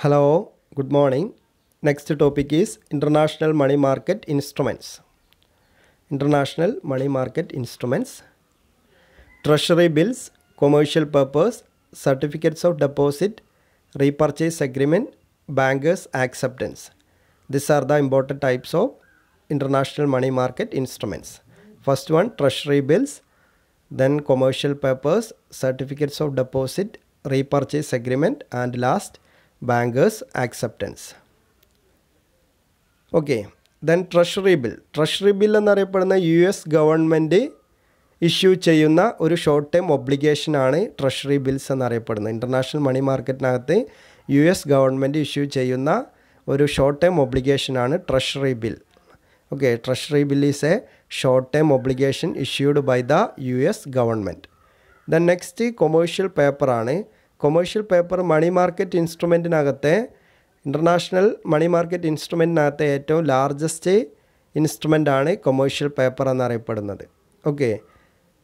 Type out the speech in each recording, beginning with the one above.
Hello, good morning. Next topic is international money market instruments. International money market instruments. Treasury bills, commercial purpose, certificates of deposit, repurchase agreement, bankers acceptance. These are the important types of international money market instruments. First one, treasury bills, then commercial papers, certificates of deposit, repurchase agreement, and last, bankers acceptance okay then treasury bill treasury bill എന്നറിയപ്പെടുന്ന U S government issue ചെയ്യുന്ന ഒരു short time ഒബ്ലിഗേഷനാണ് treasury bills എന്നറിയപ്പെടുന്നത് international money മാർക്കറ്റിനകത്ത് U S government issue ചെയ്യുന്ന ഒരു short time ഒബ്ലിഗേഷനാണ് treasury bill okay treasury bill is a short time obligation issued by the U S government then next commercial പേപ്പറാണ് commercial paper money market ഇൻസ്ട്രുമെൻറ്റിനകത്തെ international money market ഇൻസ്ട്രുമെൻറ്റിനകത്തെ ഏറ്റവും largest ഇൻസ്ട്രുമെൻ്റാണ് commercial paper എന്നറിയപ്പെടുന്നത് okay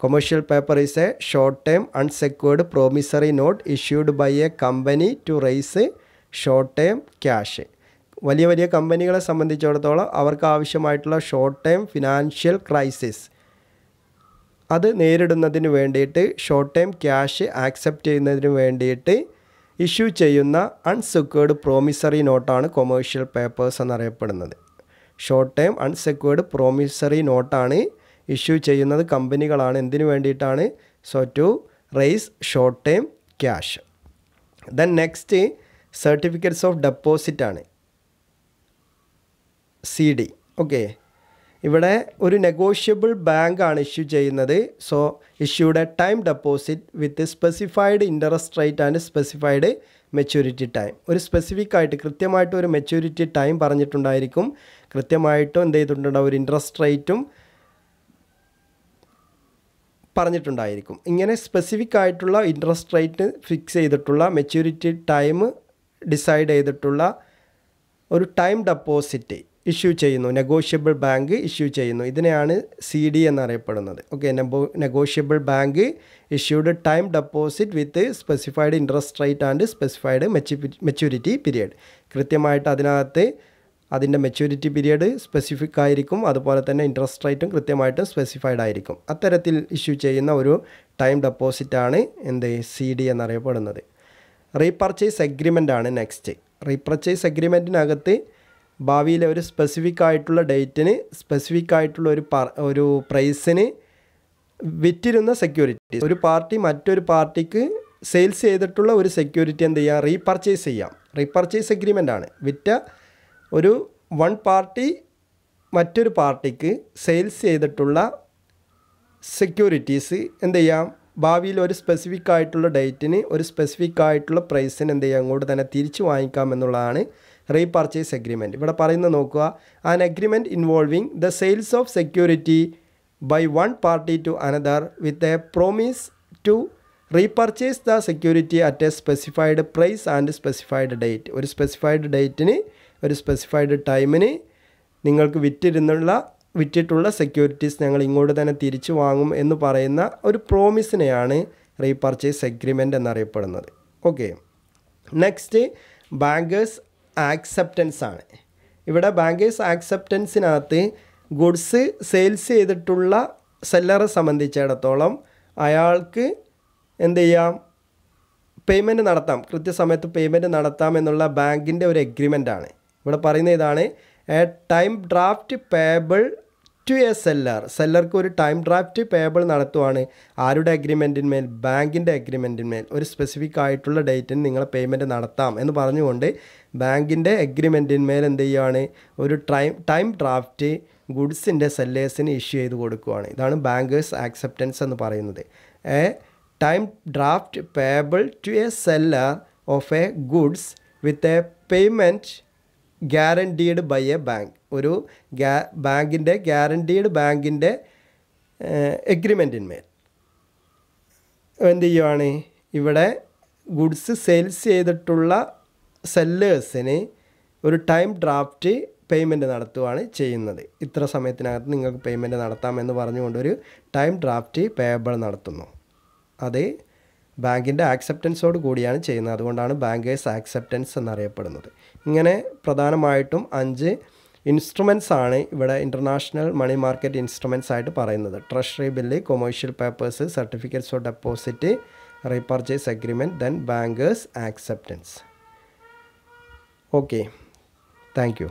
commercial paper is a short term unsecured promissory note issued by a company to raise short term cash വലിയ വലിയ കമ്പനികളെ സംബന്ധിച്ചിടത്തോളം അവർക്ക് ആവശ്യമായിട്ടുള്ള ഷോർട്ട് ടേം ഫിനാൻഷ്യൽ ക്രൈസിസ് അത് നേരിടുന്നതിന് വേണ്ടിയിട്ട് ഷോർട്ട് ടൈം ക്യാഷ് ആക്സെപ്റ്റ് ചെയ്യുന്നതിന് വേണ്ടിയിട്ട് ഇഷ്യൂ ചെയ്യുന്ന അൺസെക്യൂർഡ് പ്രോമിസറി നോട്ടാണ് കൊമേഴ്ഷ്യൽ പേപ്പേഴ്സ് എന്നറിയപ്പെടുന്നത് ഷോർട്ട് ടൈം അൺസെക്യൂർഡ് പ്രോമിസറി നോട്ടാണ് ഇഷ്യൂ ചെയ്യുന്നത് കമ്പനികളാണ് എന്തിനു വേണ്ടിയിട്ടാണ് so to raise short time cash then next certificates of deposit ആണ് സി ഡി ഓക്കെ ഇവിടെ ഒരു നെഗോഷ്യബിൾ ബാങ്കാണ് ഇഷ്യൂ ചെയ്യുന്നത് so a time deposit with specified interest rate and specified maturity time ഒരു സ്പെസിഫിക് ആയിട്ട് കൃത്യമായിട്ട് ഒരു മെച്യൂരിറ്റി ടൈം പറഞ്ഞിട്ടുണ്ടായിരിക്കും കൃത്യമായിട്ടും എന്ത് ചെയ്തിട്ടുണ്ടാവും ഒരു ഇൻട്രസ്റ്റ് റേറ്റും പറഞ്ഞിട്ടുണ്ടായിരിക്കും ഇങ്ങനെ സ്പെസിഫിക് ആയിട്ടുള്ള ഇൻട്രസ്റ്റ് റേറ്റ് ഫിക്സ് ചെയ്തിട്ടുള്ള മെച്യൂരിറ്റി ടൈം ഡിസൈഡ് ചെയ്തിട്ടുള്ള ഒരു ടൈം ഡെപ്പോസിറ്റ് ഇഷ്യൂ ചെയ്യുന്നു നെഗോഷ്യബിൾ ബാങ്ക് ഇഷ്യൂ ചെയ്യുന്നു ഇതിനെയാണ് സി ഡി എന്നറിയപ്പെടുന്നത് ഓക്കെ നെബോ negotiable bank issued time deposit with specified interest rate and specified maturity period കൃത്യമായിട്ട് അതിനകത്ത് അതിൻ്റെ മെച്യൂരിറ്റി പീരിയഡ് സ്പെസിഫിക് ആയിരിക്കും അതുപോലെ തന്നെ ഇൻട്രസ്റ്റ് റേറ്റും കൃത്യമായിട്ട് സ്പെസിഫൈഡ് ആയിരിക്കും അത്തരത്തിൽ ഇഷ്യൂ ചെയ്യുന്ന ഒരു ടൈം ഡെപ്പോസിറ്റാണ് എന്ത് സി ഡി എന്നറിയപ്പെടുന്നത് റീപർച്ചേസ് അഗ്രിമെൻ്റ് ആണ് നെക്സ്റ്റ് റീപർച്ചേസ് അഗ്രിമെൻറ്റിനകത്ത് ഭാവിയിലെ ഒരു സ്പെസിഫിക് ആയിട്ടുള്ള ഡേറ്റിന് സ്പെസിഫിക് ആയിട്ടുള്ള ഒരു ഒരു പ്രൈസിന് വിറ്റിരുന്ന സെക്യൂരിറ്റി ഒരു പാർട്ടി മറ്റൊരു പാർട്ടിക്ക് സെയിൽസ് ചെയ്തിട്ടുള്ള ഒരു സെക്യൂരിറ്റി എന്ത് ചെയ്യാം റീപർച്ചേസ് ചെയ്യാം റീപർച്ചേസ് അഗ്രിമെൻ്റ് ആണ് വിറ്റ ഒരു വൺ പാർട്ടി മറ്റൊരു പാർട്ടിക്ക് സെയിൽസ് ചെയ്തിട്ടുള്ള സെക്യൂരിറ്റീസ് എന്ത് ചെയ്യാം ഭാവിയിൽ ഒരു സ്പെസിഫിക് ആയിട്ടുള്ള ഡേറ്റിന് ഒരു സ്പെസിഫിക് ആയിട്ടുള്ള പ്രൈസിന് എന്ത് ചെയ്യാം അങ്ങോട്ട് തന്നെ തിരിച്ചു വാങ്ങിക്കാം എന്നുള്ളതാണ് റീപർച്ചേസ് അഗ്രിമെൻ്റ് ഇവിടെ പറയുന്നത് നോക്കുക an agreement involving the sales of security by one party to another with a promise to repurchase the security at a specified price and specified date ഒരു സ്പെസിഫൈഡ് ഡേറ്റിന് ഒരു സ്പെസിഫൈഡ് ടൈമിന് നിങ്ങൾക്ക് വിറ്റിരുന്നുള്ള വിറ്റിട്ടുള്ള സെക്യൂരിറ്റീസ് ഞങ്ങൾ ഇങ്ങോട്ട് തന്നെ തിരിച്ചു വാങ്ങും എന്ന് പറയുന്ന ഒരു പ്രോമിസിനെയാണ് റീപർച്ചേസ് അഗ്രിമെൻ്റ് എന്നറിയപ്പെടുന്നത് ഓക്കെ നെക്സ്റ്റ് ബാങ്കേഴ്സ് ആക്സെപ്റ്റൻസ് ആണ് ഇവിടെ ബാങ്കേഴ്സ് ആക്സെപ്റ്റൻസിനകത്ത് ഗുഡ്സ് സെയിൽസ് ചെയ്തിട്ടുള്ള സെല്ലറെ സംബന്ധിച്ചിടത്തോളം അയാൾക്ക് എന്ത് ചെയ്യാം പേയ്മെൻറ്റ് നടത്താം കൃത്യസമയത്ത് പേയ്മെൻറ്റ് നടത്താം എന്നുള്ള ബാങ്കിൻ്റെ ഒരു എഗ്രിമെൻ്റ് ആണ് ഇവിടെ പറയുന്ന ഇതാണ് a time draft payable to a seller സെല്ലർക്ക് ഒരു ടൈം ഡ്രാഫ്റ്റ് പേബിൾ നടത്തുവാണ് ആരുടെ അഗ്രിമെൻറ്റിന്മേൽ ബാങ്കിൻ്റെ അഗ്രിമെൻറ്റിന്മേൽ ഒരു സ്പെസിഫിക് ആയിട്ടുള്ള ഡേറ്റിന് നിങ്ങൾ പേയ്മെൻറ്റ് നടത്താം എന്ന് പറഞ്ഞുകൊണ്ട് ബാങ്കിൻ്റെ അഗ്രിമെൻറ്റിന്മേൽ എന്ത് ചെയ്യുകയാണ് ഒരു ടൈം ടൈം ഡ്രാഫ്റ്റ് ഗുഡ്സിൻ്റെ സെല്ലേഴ്സിന് ഇഷ്യൂ ചെയ്ത് കൊടുക്കുകയാണ് ഇതാണ് ബാങ്കേഴ്സ് ആക്സെപ്റ്റൻസ് എന്ന് പറയുന്നത് a time draft payable to a seller of a goods with a payment guaranteed by a bank ഒരു ഗ്യാ ബാങ്കിൻ്റെ ഗ്യാരണ്ടീഡ് ബാങ്കിൻ്റെ എഗ്രിമെൻറ്റിന്മേൽ എന്ത് ചെയ്യുവാണ് ഇവിടെ ഗുഡ്സ് സെയിൽസ് ചെയ്തിട്ടുള്ള സെല്ലേഴ്സിന് ഒരു ടൈം ഡ്രാഫ്റ്റ് പേയ്മെൻ്റ് നടത്തുവാണ് ചെയ്യുന്നത് ഇത്ര സമയത്തിനകത്ത് നിങ്ങൾക്ക് പേയ്മെൻറ്റ് നടത്താമെന്ന് പറഞ്ഞുകൊണ്ടൊരു ടൈം ഡ്രാഫ്റ്റ് പേയബിൾ നടത്തുന്നു അത് ബാങ്കിൻ്റെ ആക്സെപ്റ്റൻസോട് കൂടിയാണ് ചെയ്യുന്നത് അതുകൊണ്ടാണ് ബാങ്കേഴ്സ് ആക്സെപ്റ്റൻസ് എന്നറിയപ്പെടുന്നത് ഇങ്ങനെ പ്രധാനമായിട്ടും അഞ്ച് ഇൻസ്ട്രുമെൻസ് ആണ് ഇവിടെ ഇൻ്റർനാഷണൽ മണി മാർക്കറ്റ് ഇൻസ്ട്രുമെൻസ് ആയിട്ട് പറയുന്നത് treasury bill commercial papers certificates of deposit repurchase agreement then bankers acceptance okay thank